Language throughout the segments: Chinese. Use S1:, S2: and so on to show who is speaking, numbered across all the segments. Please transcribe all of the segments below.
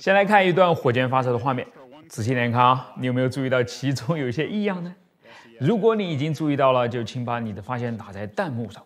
S1: 先来看一段火箭发射的画面，仔细点看啊，你有没有注意到其中有些异样呢？如果你已经注意到了，就请把你的发现打在弹幕上。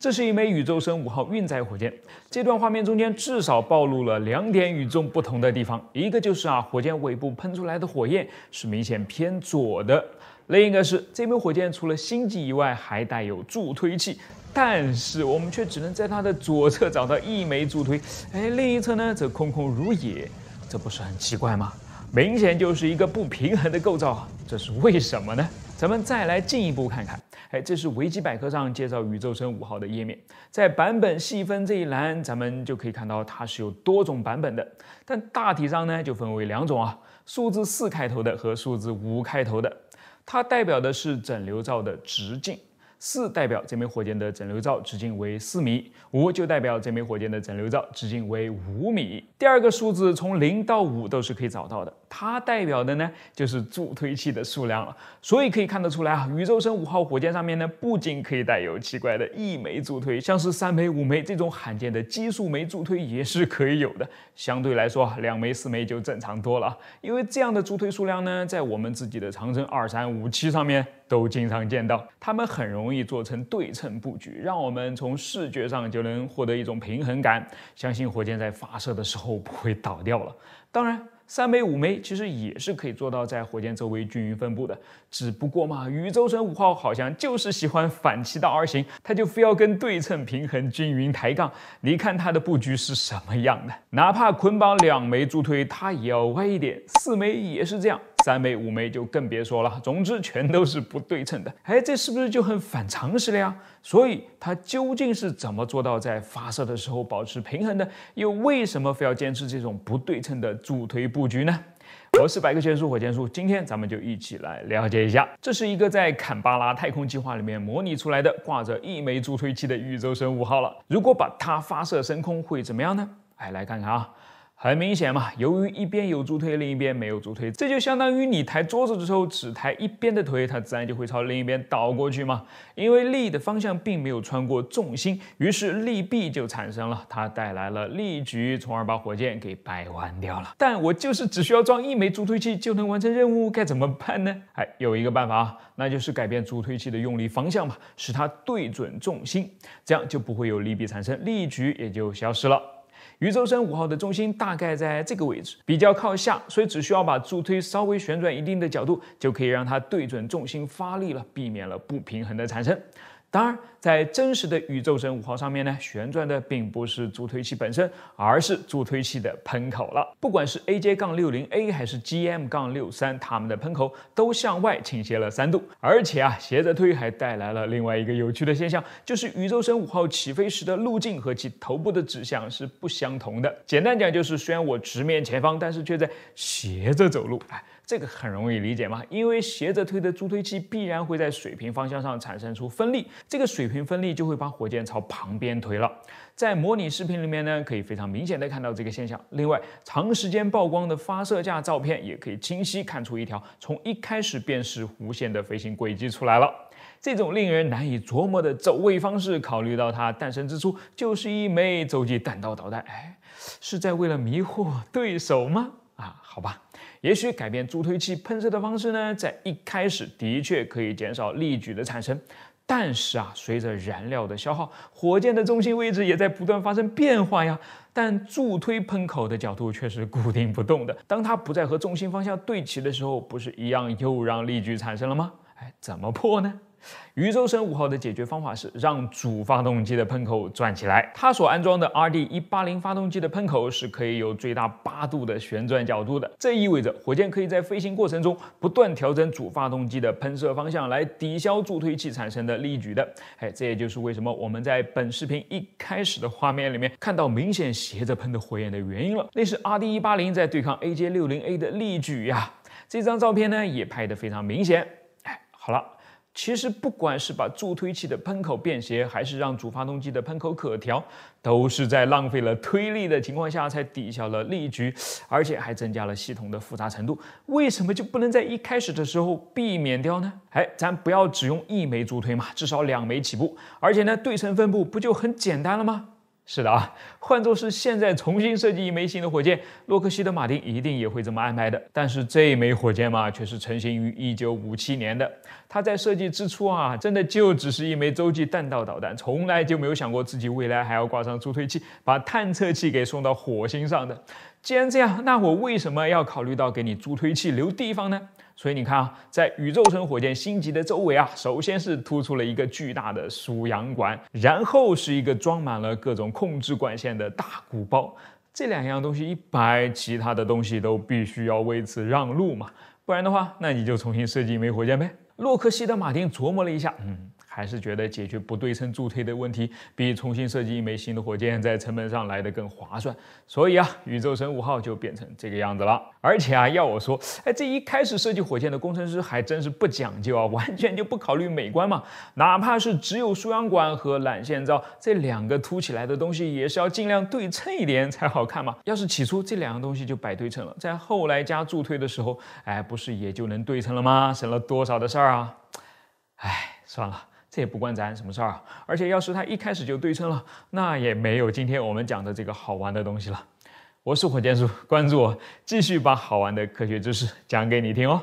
S1: 这是一枚宇宙神五号运载火箭，这段画面中间至少暴露了两点与众不同的地方，一个就是啊，火箭尾部喷出来的火焰是明显偏左的。另一个是这枚火箭除了星际以外，还带有助推器，但是我们却只能在它的左侧找到一枚助推，哎，另一侧呢则空空如也，这不是很奇怪吗？明显就是一个不平衡的构造，这是为什么呢？咱们再来进一步看看，哎，这是维基百科上介绍宇宙神五号的页面，在版本细分这一栏，咱们就可以看到它是有多种版本的，但大体上呢就分为两种啊，数字四开头的和数字五开头的。它代表的是整流罩的直径。四代表这枚火箭的整流罩直径为四米，五就代表这枚火箭的整流罩直径为五米。第二个数字从零到五都是可以找到的，它代表的呢就是助推器的数量了。所以可以看得出来啊，宇宙神五号火箭上面呢不仅可以带有奇怪的一枚助推，像是三枚、五枚这种罕见的奇数枚助推也是可以有的。相对来说，两枚、四枚就正常多了，因为这样的助推数量呢，在我们自己的长征二三五七上面。都经常见到，他们很容易做成对称布局，让我们从视觉上就能获得一种平衡感。相信火箭在发射的时候不会倒掉了。当然，三枚、五枚其实也是可以做到在火箭周围均匀分布的，只不过嘛，宇宙神五号好像就是喜欢反其道而行，它就非要跟对称、平衡、均匀抬杠。你看它的布局是什么样的？哪怕捆绑两枚助推，它也要歪一点；四枚也是这样。三枚、五枚就更别说了，总之全都是不对称的。哎，这是不是就很反常识了呀？所以它究竟是怎么做到在发射的时候保持平衡的？又为什么非要坚持这种不对称的助推布局呢？我是百科全书火箭叔，今天咱们就一起来了解一下。这是一个在坎巴拉太空计划里面模拟出来的挂着一枚助推器的宇宙神五号了。如果把它发射升空会怎么样呢？哎，来看看啊。很明显嘛，由于一边有助推，另一边没有助推，这就相当于你抬桌子的时候只抬一边的腿，它自然就会朝另一边倒过去嘛。因为力的方向并没有穿过重心，于是力臂就产生了，它带来了力矩，从而把火箭给掰弯掉了。但我就是只需要装一枚助推器就能完成任务，该怎么办呢？哎，有一个办法啊，那就是改变助推器的用力方向嘛，使它对准重心，这样就不会有力臂产生，力矩也就消失了。宇宙神五号的重心大概在这个位置，比较靠下，所以只需要把助推稍微旋转一定的角度，就可以让它对准重心发力了，避免了不平衡的产生。当然，在真实的宇宙神五号上面呢，旋转的并不是助推器本身，而是助推器的喷口了。不管是 AJ 杠六零 A 还是 GM 杠六三，它们的喷口都向外倾斜了三度。而且啊，斜着推还带来了另外一个有趣的现象，就是宇宙神五号起飞时的路径和其头部的指向是不相同的。简单讲就是，虽然我直面前方，但是却在斜着走路。这个很容易理解嘛，因为斜着推的助推器必然会在水平方向上产生出分力，这个水平分力就会把火箭朝旁边推了。在模拟视频里面呢，可以非常明显的看到这个现象。另外，长时间曝光的发射架照片也可以清晰看出一条从一开始便是弧线的飞行轨迹出来了。这种令人难以琢磨的走位方式，考虑到它诞生之初就是一枚洲际弹道导弹，哎，是在为了迷惑对手吗？啊，好吧。也许改变助推器喷射的方式呢，在一开始的确可以减少力矩的产生，但是啊，随着燃料的消耗，火箭的重心位置也在不断发生变化呀，但助推喷口的角度却是固定不动的。当它不再和重心方向对齐的时候，不是一样又让力矩产生了吗？哎，怎么破呢？宇宙神五号的解决方法是让主发动机的喷口转起来。它所安装的 RD180 发动机的喷口是可以有最大八度的旋转角度的。这意味着火箭可以在飞行过程中不断调整主发动机的喷射方向来抵消助推器产生的力矩的。哎，这也就是为什么我们在本视频一开始的画面里面看到明显斜着喷的火焰的原因了。那是 RD180 在对抗 AJ60A 的力矩呀。这张照片呢也拍得非常明显。哎，好了。其实，不管是把助推器的喷口便携，还是让主发动机的喷口可调，都是在浪费了推力的情况下才抵消了力矩，而且还增加了系统的复杂程度。为什么就不能在一开始的时候避免掉呢？哎，咱不要只用一枚助推嘛，至少两枚起步，而且呢，对称分布不就很简单了吗？是的啊，换作是现在重新设计一枚新的火箭，洛克希德马丁一定也会这么安排的。但是这枚火箭嘛，却是成型于一九五七年的。它在设计之初啊，真的就只是一枚洲际弹道导弹，从来就没有想过自己未来还要挂上助推器，把探测器给送到火星上的。既然这样，那我为什么要考虑到给你助推器留地方呢？所以你看啊，在宇宙城火箭星级的周围啊，首先是突出了一个巨大的输氧管，然后是一个装满了各种控制管线的大鼓包。这两样东西一摆，其他的东西都必须要为此让路嘛，不然的话，那你就重新设计一枚火箭呗。洛克希德马丁琢磨了一下，嗯。还是觉得解决不对称助推的问题比重新设计一枚新的火箭在成本上来的更划算，所以啊，宇宙神五号就变成这个样子了。而且啊，要我说，哎，这一开始设计火箭的工程师还真是不讲究啊，完全就不考虑美观嘛。哪怕是只有输氧管和缆线罩这两个凸起来的东西，也是要尽量对称一点才好看嘛。要是起初这两个东西就摆对称了，在后来加助推的时候，哎，不是也就能对称了吗？省了多少的事儿啊！哎，算了。这也不关咱什么事儿，啊。而且要是它一开始就对称了，那也没有今天我们讲的这个好玩的东西了。我是火箭叔，关注我，继续把好玩的科学知识讲给你听哦。